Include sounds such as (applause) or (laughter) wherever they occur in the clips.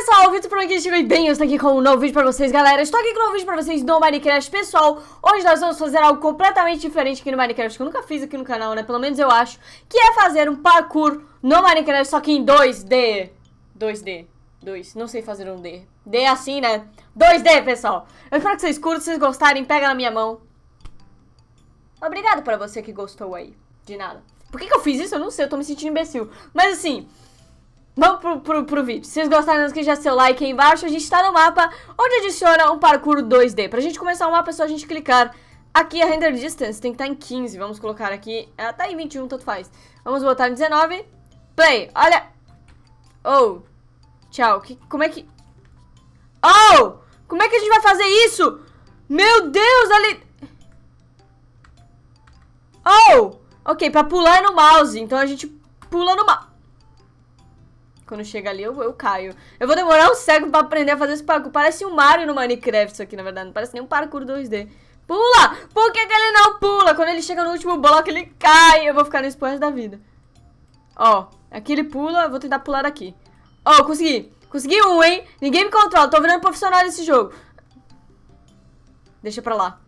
pessoal, Vitor por aqui, estive bem, eu estou aqui com um novo vídeo pra vocês, galera. Estou aqui com um novo vídeo pra vocês do Minecraft. Pessoal, hoje nós vamos fazer algo completamente diferente aqui no Minecraft, que eu nunca fiz aqui no canal, né? Pelo menos eu acho, que é fazer um parkour no Minecraft, só que em 2D. 2D. 2, não sei fazer um D. D é assim, né? 2D, pessoal. Eu espero que vocês curtam, se vocês gostarem, pega na minha mão. Obrigado pra você que gostou aí. De nada. Por que, que eu fiz isso? Eu não sei, eu tô me sentindo imbecil. Mas assim, Vamos pro, pro, pro, vídeo. Se vocês gostaram, não esqueça de seu like aí embaixo. A gente tá no mapa onde adiciona um parkour 2D. Pra gente começar o mapa é só a gente clicar aqui a render distance. Tem que estar tá em 15. Vamos colocar aqui. Ela tá em 21, tanto faz. Vamos botar em 19. Play. Olha. Oh. Tchau. Que, como é que... Oh! Como é que a gente vai fazer isso? Meu Deus, ali... Oh! Ok, pra pular é no mouse. Então a gente pula no mouse. Quando chega ali, eu, eu caio. Eu vou demorar um século pra aprender a fazer esse parkour. Parece um Mario no Minecraft isso aqui, na verdade. Não parece nem um parkour 2D. Pula! Por que, que ele não pula? Quando ele chega no último bloco, ele cai. Eu vou ficar nesse resto da vida. Ó, aqui ele pula. Eu vou tentar pular daqui. Ó, consegui. Consegui um, hein? Ninguém me controla. Tô virando profissional nesse jogo. Deixa pra lá.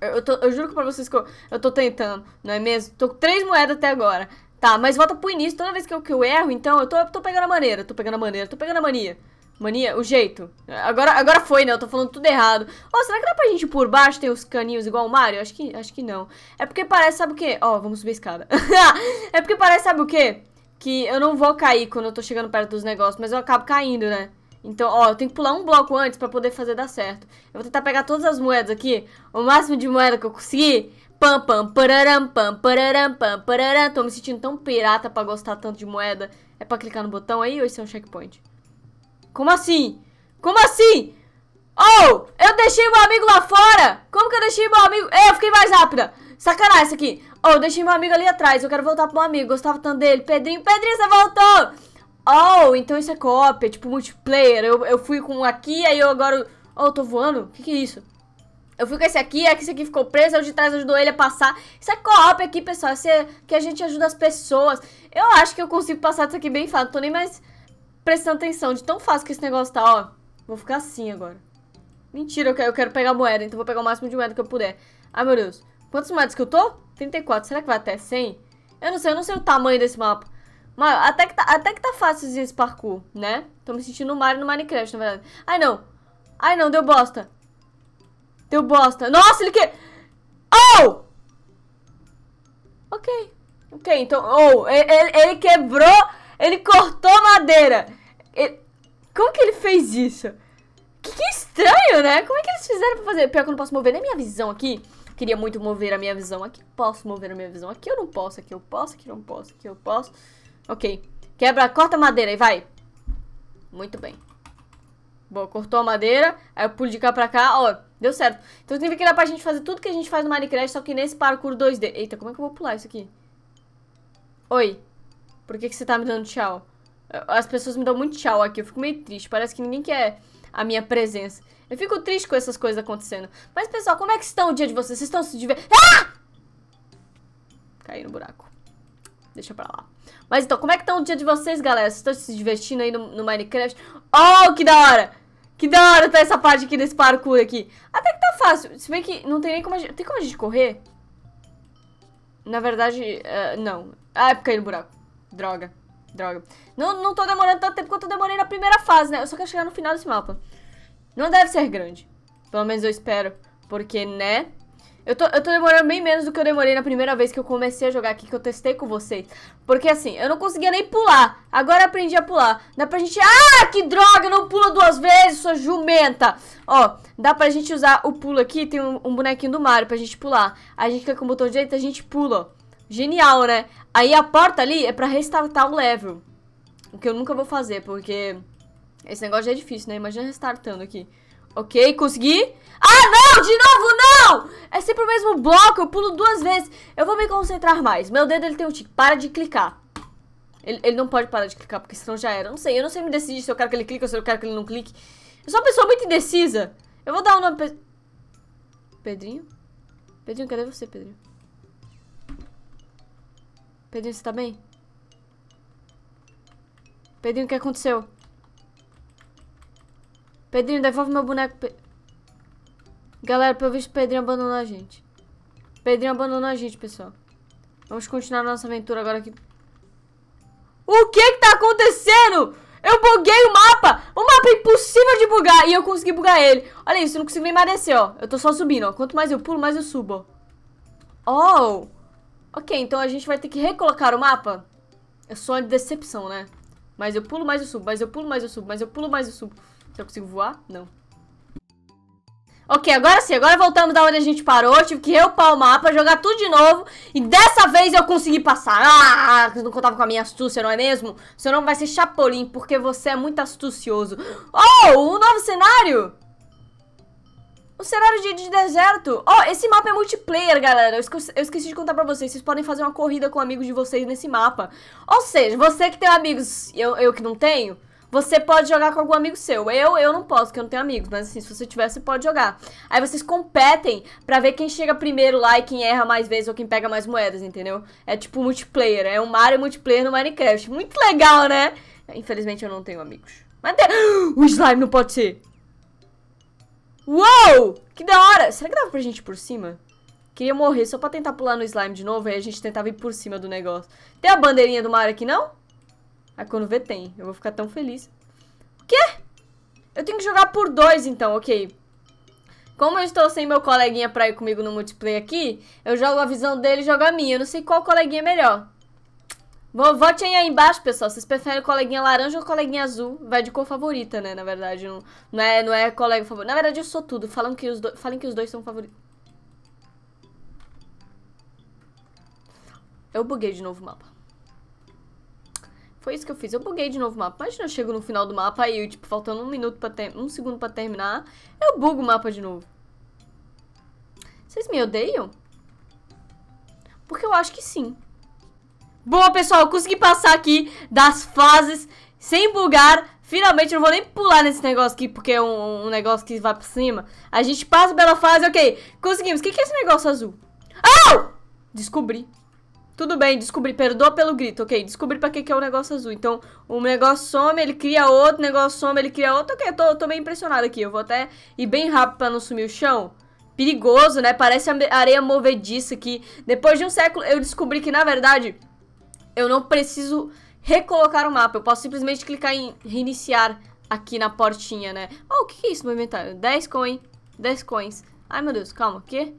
Eu, eu, tô, eu juro pra vocês que eu, eu tô tentando, não é mesmo? Tô com três moedas até agora. Tá, mas volta pro início toda vez que eu, que eu erro, então eu tô, tô pegando a maneira, tô pegando a maneira, tô pegando a mania. Mania, o jeito. Agora, agora foi, né? Eu tô falando tudo errado. Ó, oh, será que dá pra gente ir por baixo ter os caninhos igual o Mario? Acho que, acho que não. É porque parece, sabe o quê? Ó, oh, vamos subir a escada. (laughs) é porque parece, sabe o quê? Que eu não vou cair quando eu tô chegando perto dos negócios, mas eu acabo caindo, né? Então, ó, eu tenho que pular um bloco antes pra poder fazer dar certo. Eu vou tentar pegar todas as moedas aqui, o máximo de moeda que eu conseguir, Pam, pam, pararam, pam, pararam, pam, pararam. Tô me sentindo tão pirata pra gostar tanto de moeda. É pra clicar no botão aí ou isso é um checkpoint? Como assim? Como assim? Oh, eu deixei meu amigo lá fora. Como que eu deixei meu amigo? eu fiquei mais rápida. Sacanagem isso aqui. Oh, eu deixei meu amigo ali atrás. Eu quero voltar pro meu amigo. Gostava tanto dele. Pedrinho, Pedrinho, você voltou. Oh, então isso é cópia, tipo multiplayer. Eu, eu fui com um aqui, aí eu agora... Oh, eu tô voando? O que, que é isso? Eu fui com esse aqui, é que esse aqui ficou preso, é o de trás ajudou é ele a passar. Isso é co-op aqui, pessoal. Isso é que a gente ajuda as pessoas. Eu acho que eu consigo passar isso aqui bem fácil. tô nem mais prestando atenção de tão fácil que esse negócio tá, ó. Vou ficar assim agora. Mentira, eu quero, eu quero pegar moeda, então vou pegar o máximo de moeda que eu puder. Ai, ah, meu Deus. Quantas moedas que eu tô? 34. Será que vai até 100? Eu não sei, eu não sei o tamanho desse mapa. Mas até que tá, até que tá fácil esse parkour, né? Tô me sentindo no Mario no Minecraft, na verdade. Ai, não. Ai, não, deu bosta. Deu bosta. Nossa, ele quer... Oh! Ok. Ok, então... Oh, ele, ele quebrou... Ele cortou madeira. Ele... Como que ele fez isso? Que, que estranho, né? Como é que eles fizeram pra fazer? Pior que eu não posso mover nem minha visão aqui. Queria muito mover a minha visão aqui. Posso mover a minha visão aqui? Eu não posso. Aqui eu posso. Aqui eu não posso. Aqui eu posso. Ok. Quebra, corta a madeira e vai. Muito bem. Bom, cortou a madeira. Aí eu pulo de cá pra cá. Ó, Deu certo. Então tem que dar pra gente fazer tudo que a gente faz no Minecraft, só que nesse parkour 2D. Eita, como é que eu vou pular isso aqui? Oi. Por que, que você tá me dando tchau? As pessoas me dão muito tchau aqui, eu fico meio triste. Parece que ninguém quer a minha presença. Eu fico triste com essas coisas acontecendo. Mas, pessoal, como é que estão o dia de vocês? Vocês estão se divertindo? Ah! Caí no buraco. Deixa pra lá. Mas então, como é que tá o dia de vocês, galera? Vocês estão se divertindo aí no, no Minecraft? Oh, que da hora! Que da hora tá essa parte aqui desse parkour aqui. Até que tá fácil. Se bem que não tem nem como a gente... Tem como a gente correr? Na verdade, uh, não. Ah, é porque no buraco. Droga. Droga. Não, não tô demorando tanto tempo quanto eu demorei na primeira fase, né? Eu só quero chegar no final desse mapa. Não deve ser grande. Pelo menos eu espero. Porque, né? Eu tô, eu tô demorando bem menos do que eu demorei na primeira vez que eu comecei a jogar aqui, que eu testei com vocês. Porque assim, eu não conseguia nem pular. Agora aprendi a pular. Dá pra gente... Ah, que droga! Não pula duas vezes, sua jumenta! Ó, dá pra gente usar o pulo aqui. Tem um, um bonequinho do Mario pra gente pular. A gente clica com o botão direito, a gente pula. Genial, né? Aí a porta ali é pra restartar o level. O que eu nunca vou fazer, porque... Esse negócio já é difícil, né? Imagina restartando aqui. Ok, consegui. Ah, não! De novo, não! É sempre o mesmo bloco, eu pulo duas vezes. Eu vou me concentrar mais. Meu dedo, ele tem um tique. Para de clicar. Ele, ele não pode parar de clicar, porque senão já era. Eu não sei, eu não sei me decidir se eu quero que ele clique ou se eu quero que ele não clique. Eu sou uma pessoa muito indecisa. Eu vou dar um nome... Pe... Pedrinho? Pedrinho, cadê você, Pedrinho? Pedrinho, você tá bem? Pedrinho, o que aconteceu? Pedrinho, devolve meu boneco. Pe... Galera, pelo visto, o Pedrinho abandonou a gente. Pedrinho abandonou a gente, pessoal. Vamos continuar nossa aventura agora aqui. O que que tá acontecendo? Eu buguei o mapa! O mapa é impossível de bugar! E eu consegui bugar ele. Olha isso, eu não consigo nem emagrecer, ó. Eu tô só subindo, ó. Quanto mais eu pulo, mais eu subo, ó. Oh! Ok, então a gente vai ter que recolocar o mapa. É só uma decepção, né? Mas eu pulo, mais eu subo. Mas eu pulo, mais eu subo. Mas eu pulo, mais eu subo. Se eu consigo voar? Não. Ok, agora sim, agora voltamos da onde a gente parou. tive que reupar o mapa, jogar tudo de novo. E dessa vez eu consegui passar. Ah, não contava com a minha astúcia, não é mesmo? Seu nome vai ser Chapolin, porque você é muito astucioso. Oh, um novo cenário! Um cenário de, de deserto. Oh, esse mapa é multiplayer, galera. Eu esqueci, eu esqueci, de contar pra vocês. Vocês podem fazer uma corrida com amigos de vocês nesse mapa. Ou seja, você que tem amigos, eu, eu que não tenho... Você pode jogar com algum amigo seu. Eu, eu não posso, porque eu não tenho amigos, mas assim, se você tiver, você pode jogar. Aí vocês competem para ver quem chega primeiro lá e quem erra mais vezes ou quem pega mais moedas, entendeu? É tipo multiplayer, é um Mario multiplayer no Minecraft. Muito legal, né? Infelizmente eu não tenho amigos. Mas tem... (gasps) o slime não pode ser. Uou! Que da hora! Será que dava pra gente ir por cima? Queria morrer só pra tentar pular no slime de novo, aí a gente tentava ir por cima do negócio. Tem a bandeirinha do Mario aqui, não? Aí quando vê, tem. Eu vou ficar tão feliz. O quê? Eu tenho que jogar por dois, então, ok. Como eu estou sem meu coleguinha pra ir comigo no multiplayer aqui, eu jogo a visão dele e jogo a minha. Eu não sei qual coleguinha é melhor. Bom, vote aí, aí embaixo, pessoal. Vocês preferem coleguinha laranja ou coleguinha azul? Vai de cor favorita, né? Na verdade, não, não, é, não é colega favorito. Na verdade, eu sou tudo. Falam que os do... Falem que os dois são favoritos. Eu buguei de novo o mapa. Foi isso que eu fiz. Eu buguei de novo o mapa. Imagina eu chego no final do mapa e, tipo, faltando um minuto pra ter... um segundo pra terminar, eu bugo o mapa de novo. Vocês me odeiam? Porque eu acho que sim. Boa, pessoal. Eu consegui passar aqui das fases sem bugar. Finalmente, eu não vou nem pular nesse negócio aqui, porque é um, um negócio que vai pra cima. A gente passa pela fase, ok. Conseguimos. O que, que é esse negócio azul? Oh! Descobri. Tudo bem, descobri. Perdoa pelo grito, ok. Descobri pra que, que é o um negócio azul. Então, um negócio some, ele cria outro, negócio some, ele cria outro. Ok, eu tô, eu tô bem impressionado aqui. Eu vou até ir bem rápido pra não sumir o chão. Perigoso, né? Parece areia movediça aqui. Depois de um século, eu descobri que, na verdade, eu não preciso recolocar o mapa. Eu posso simplesmente clicar em reiniciar aqui na portinha, né? Oh, o que é isso no meu inventário? 10 coins. 10 coins. Ai, meu Deus, calma. O quê?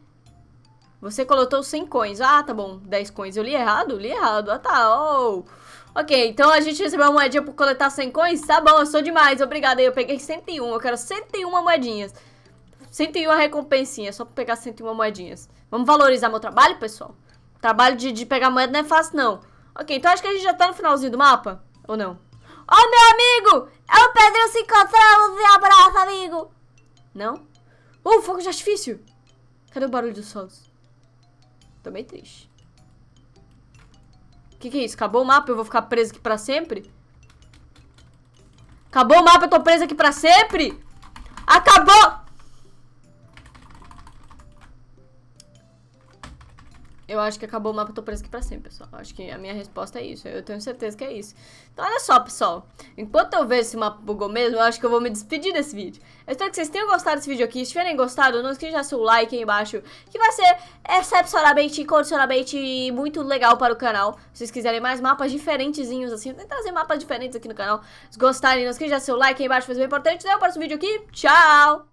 Você coletou 100 coins. Ah, tá bom. 10 coins. Eu li errado? Li errado. Ah, tá. Oh. Ok, então a gente recebeu uma moedinha por coletar 100 coins? Tá bom, eu sou demais. Obrigada. Eu peguei 101. Eu quero 101 moedinhas. 101 recompensinha, só pra pegar 101 moedinhas. Vamos valorizar meu trabalho, pessoal? Trabalho de, de pegar moeda não é fácil, não. Ok, então acho que a gente já tá no finalzinho do mapa. Ou não? oh, meu amigo! É o Pedro, se encontramos e abraço, amigo! Não? Oh, fogo de artifício! Cadê o barulho dos solos? Tô meio triste. Que que é isso? Acabou o mapa? Eu vou ficar preso aqui pra sempre? Acabou o mapa? Eu tô preso aqui pra sempre? Acabou! Eu acho que acabou o mapa, tô preso aqui pra sempre, pessoal. Acho que a minha resposta é isso. Eu tenho certeza que é isso. Então, olha só, pessoal. Enquanto eu ver se o mapa bugou mesmo, eu acho que eu vou me despedir desse vídeo. Eu espero que vocês tenham gostado desse vídeo aqui. Se tiverem gostado, não esqueça de deixar seu like aí embaixo, que vai ser excepcionalmente, incondicionalmente muito legal para o canal. Se vocês quiserem mais mapas diferentezinhos, assim, tentar trazer mapas diferentes aqui no canal. Se gostarem, não esqueça de deixar seu like aí embaixo, foi bem importante. Até o próximo vídeo aqui. Tchau!